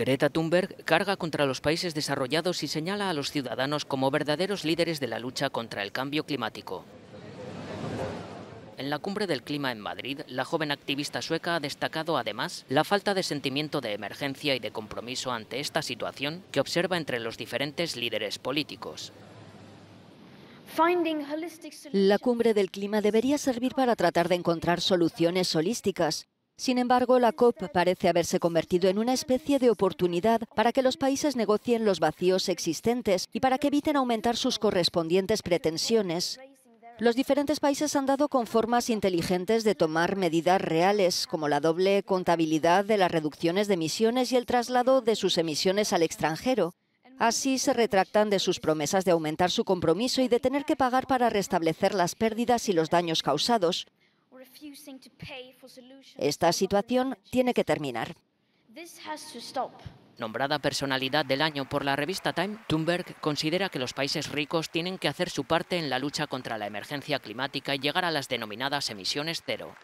Greta Thunberg carga contra los países desarrollados y señala a los ciudadanos como verdaderos líderes de la lucha contra el cambio climático. En la cumbre del clima en Madrid, la joven activista sueca ha destacado además la falta de sentimiento de emergencia y de compromiso ante esta situación que observa entre los diferentes líderes políticos. La cumbre del clima debería servir para tratar de encontrar soluciones holísticas sin embargo, la COP parece haberse convertido en una especie de oportunidad para que los países negocien los vacíos existentes y para que eviten aumentar sus correspondientes pretensiones. Los diferentes países han dado con formas inteligentes de tomar medidas reales, como la doble contabilidad de las reducciones de emisiones y el traslado de sus emisiones al extranjero. Así se retractan de sus promesas de aumentar su compromiso y de tener que pagar para restablecer las pérdidas y los daños causados. Esta situación tiene que terminar. Nombrada personalidad del año por la revista Time, Thunberg considera que los países ricos tienen que hacer su parte en la lucha contra la emergencia climática y llegar a las denominadas emisiones cero.